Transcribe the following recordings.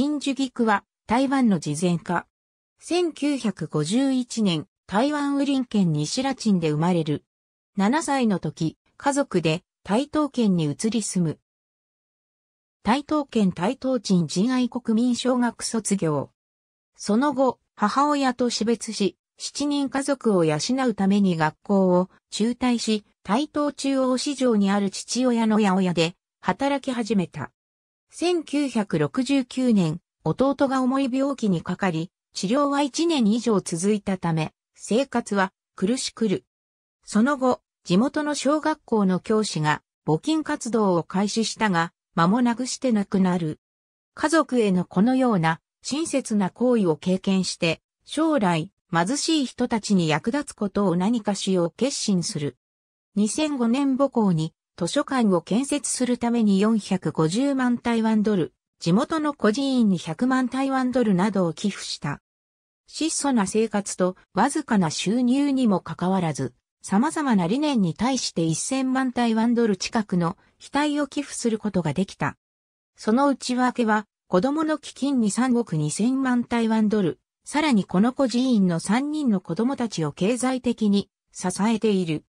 陳樹菊は台湾の事前家。1951年、台湾雨林県西ラチンで生まれる。7歳の時、家族で台東県に移り住む。台東県台東鎮人愛国民小学卒業。その後、母親と死別し、7人家族を養うために学校を中退し、台東中央市場にある父親の八百屋で働き始めた。1969年、弟が重い病気にかかり、治療は1年以上続いたため、生活は苦しくる。その後、地元の小学校の教師が募金活動を開始したが、間もなくして亡くなる。家族へのこのような親切な行為を経験して、将来貧しい人たちに役立つことを何かしよう決心する。2005年母校に図書館を建設するために450万台湾ドル、地元の孤児院に100万台湾ドルなどを寄付した。質素な生活とわずかな収入にもかかわらず、様々な理念に対して1000万台湾ドル近くの額を寄付することができた。その内訳は、子供の基金に3億2000万台湾ドル、さらにこの孤児院の3人の子供たちを経済的に支えている。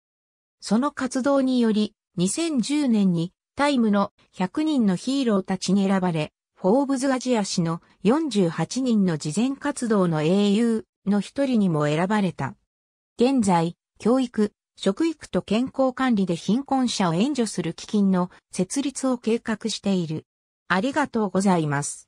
その活動により、2010年にタイムの100人のヒーローたちに選ばれ、フォーブズアジア氏の48人の慈善活動の英雄の一人にも選ばれた。現在、教育、食育と健康管理で貧困者を援助する基金の設立を計画している。ありがとうございます。